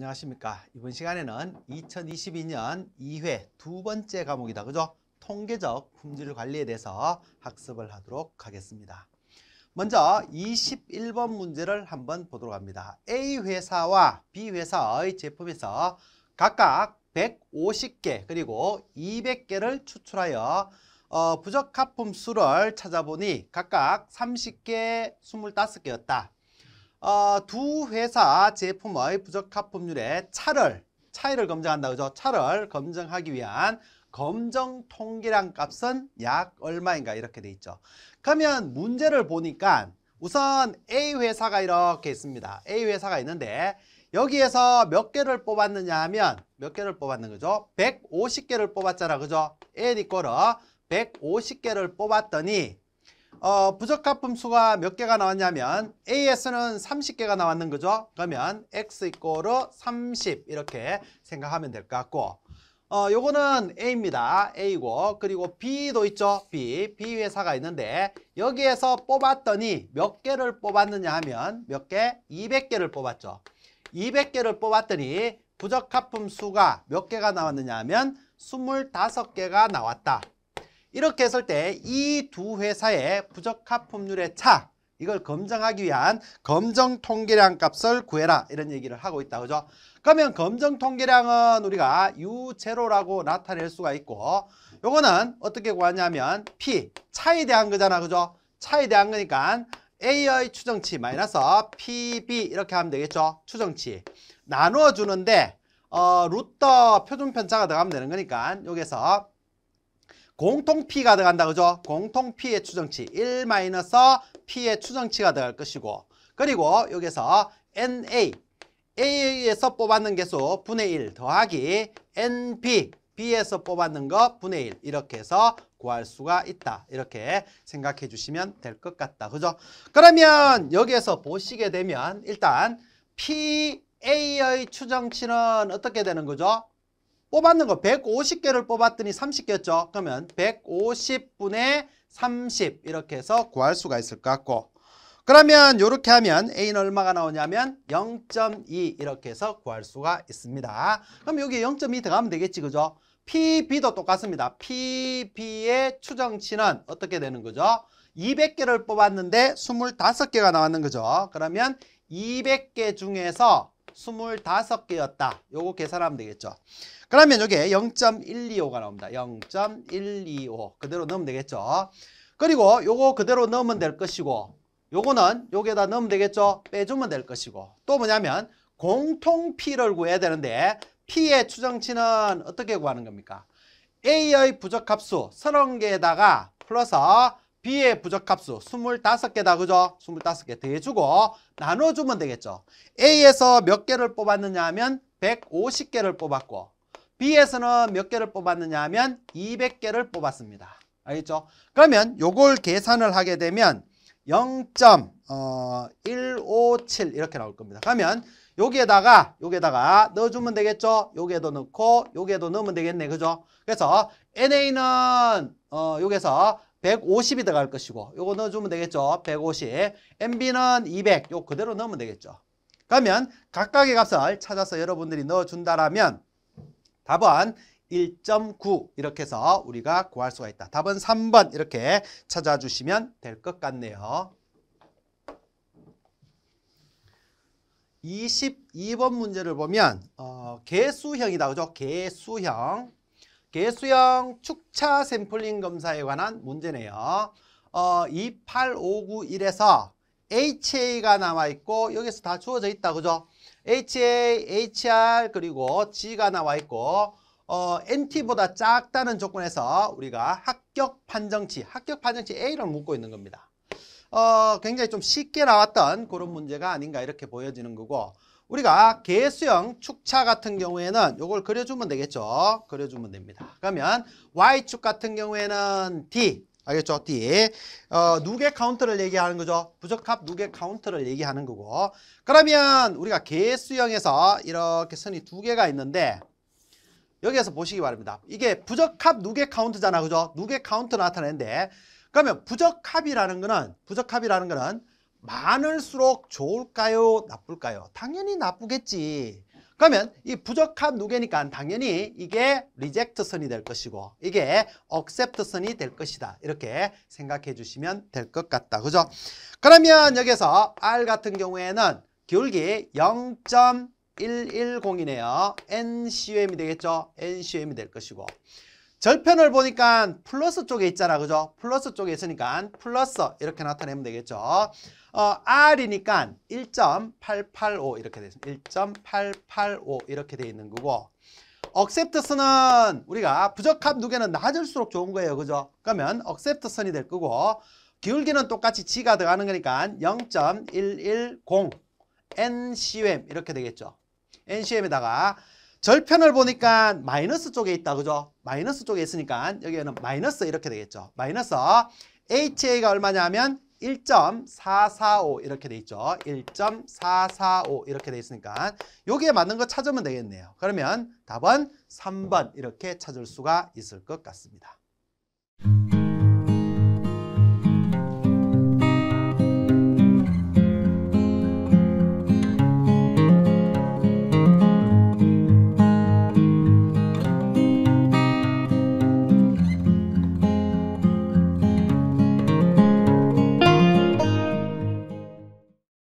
안녕하십니까. 이번 시간에는 2022년 2회 두 번째 과목이다. 그죠? 통계적 품질 관리에 대해서 학습을 하도록 하겠습니다. 먼저 21번 문제를 한번 보도록 합니다. A 회사와 B 회사의 제품에서 각각 150개 그리고 200개를 추출하여 어, 부적합품 수를 찾아보니 각각 30개, 25개였다. 어, 두 회사 제품의 부적합품률의 차를 차이를 검증한다 그죠? 차를 검증하기 위한 검정 통계량 값은 약 얼마인가 이렇게 돼 있죠. 그러면 문제를 보니까 우선 A 회사가 이렇게 있습니다. A 회사가 있는데 여기에서 몇 개를 뽑았느냐 하면 몇 개를 뽑았는 거죠? 150개를 뽑았잖아. 그죠? N 이꼬러 150개를 뽑았더니 어, 부적합 품수가몇 개가 나왔냐면 AS는 30개가 나왔는 거죠. 그러면 X 이꼬로 30 이렇게 생각하면 될 것 같고 어, 요거는 A입니다. A고 그리고 B도 있죠. B, B 회사가 있는데 여기에서 뽑았더니 몇 개를 뽑았느냐 하면 몇 개? 200개를 뽑았죠. 200개를 뽑았더니 부적합품 수가 몇 개가 나왔느냐 하면 25개가 나왔다. 이렇게 했을 때 이 두 회사의 부적합품률의 차 이걸 검증하기 위한 검정 통계량 값을 구해라 이런 얘기를 하고 있다 그죠 그러면 검정 통계량은 우리가 유제로라고 나타낼 수가 있고 요거는 어떻게 구하냐면 P 차에 대한 거잖아 그죠 차에 대한 거니까 A의 추정치 마이너스 PB 이렇게 하면 되겠죠 추정치 나누어 주는데 어, 루터 표준 편차가 들어가면 되는 거니까 여기서 공통 P가 들어간다 그죠? 공통 P의 추정치 1 마이너스 P의 추정치가 들어갈 것이고 그리고 여기서 NA A에서 뽑았는 개수 분의 1 더하기 NB B에서 뽑았는 거 분의 1 이렇게 해서 구할 수가 있다 이렇게 생각해 주시면 될 것 같다 그죠? 그러면 여기에서 보시게 되면 일단 PA의 추정치는 어떻게 되는 거죠? 뽑았는 거 150개를 뽑았더니 30개였죠. 그러면 150분의 30 이렇게 해서 구할 수가 있을 것 같고 그러면 이렇게 하면 A는 얼마가 나오냐면 0.2 이렇게 해서 구할 수가 있습니다. 그럼 여기에 0.2 들어가면 되겠지 그죠? PB도 똑같습니다. PB의 추정치는 어떻게 되는 거죠? 200개를 뽑았는데 25개가 나왔는 거죠. 그러면 200개 중에서 25개였다. 요거 계산하면 되겠죠. 그러면 요게 0.125가 나옵니다. 0.125 그대로 넣으면 되겠죠. 그리고 요거 그대로 넣으면 될 것이고 요거는 요게다 넣으면 되겠죠. 빼주면 될 것이고 또 뭐냐면 공통 P를 구해야 되는데 P의 추정치는 어떻게 구하는 겁니까? A의 부적합수 30개에다가 플러스 B의 부적합수 25개다 그죠? 25개 더해주고 나눠주면 되겠죠. A에서 몇 개를 뽑았느냐 하면 150개를 뽑았고 B에서는 몇 개를 뽑았느냐 하면 200개를 뽑았습니다. 알겠죠? 그러면 요걸 계산을 하게 되면 0. 어, 157 이렇게 나올 겁니다. 그러면 여기에다가 여기에다가 넣어주면 되겠죠? 여기에도 넣고 여기에도 넣으면 되겠네. 그죠? 그래서 NA는 어, 여기서 150이 들어갈 것이고 요거 넣어주면 되겠죠? 150 MB는 200요 그대로 넣으면 되겠죠? 그러면 각각의 값을 찾아서 여러분들이 넣어준다라면 답은 1.9 이렇게 해서 우리가 구할 수가 있다. 답은 3번 이렇게 찾아주시면 될 것 같네요. 22번 문제를 보면 어, 개수형이다. 그죠? 개수형. 개수형 축차 샘플링 검사에 관한 문제네요. 어, 28591에서 HA가 남아있고 여기서 다 주어져 있다. 그죠? HA, HR 그리고 G가 나와있고 어, NT보다 작다는 조건에서 우리가 합격 판정치, 합격 판정치 A를 묻고 있는 겁니다. 어, 굉장히 좀 쉽게 나왔던 그런 문제가 아닌가 이렇게 보여지는 거고 우리가 개수형 축차 같은 경우에는 이걸 그려주면 되겠죠. 그려주면 됩니다. 그러면 Y축 같은 경우에는 D 알겠죠? D 어, 누계 카운트를 얘기하는 거죠. 부적합 누계 카운트를 얘기하는 거고 그러면 우리가 개수형에서 이렇게 선이 두 개가 있는데 여기에서 보시기 바랍니다. 이게 부적합 누계 카운트잖아. 그죠? 누계 카운트 나타내는데 그러면 부적합이라는 거는 부적합이라는 거는 많을수록 좋을까요? 나쁠까요? 당연히 나쁘겠지. 그러면 이 부적합 누계니까 당연히 이게 리젝트 선이 될 것이고 이게 억셉트 선이 될 것이다. 이렇게 생각해 주시면 될 것 같다. 그죠? 그러면 여기서 R 같은 경우에는 기울기 0.110이네요. NCM이 되겠죠? NCM이 될 것이고 절편을 보니까 플러스 쪽에 있잖아. 그죠? 플러스 쪽에 있으니까 플러스 이렇게 나타내면 되겠죠. 어, R이니까 1.885 이렇게 돼있습니1.885 이렇게 돼 있는 거고 억셉트선은 우리가 부적합 누계는 낮을수록 좋은 거예요. 그죠? 그러면 억셉트선이 될 거고 기울기는 똑같이 G가 들어가는 거니까 0.110 NCM 이렇게 되겠죠. NCM에다가 절편을 보니까 마이너스 쪽에 있다. 그죠? 마이너스 쪽에 있으니까 여기에는 마이너스 이렇게 되겠죠. 마이너스 HA가 얼마냐면 1.445 이렇게 돼 있죠. 1.445 이렇게 돼 있으니까 여기에 맞는 거 찾으면 되겠네요. 그러면 답은 3번 이렇게 찾을 수가 있을 것 같습니다.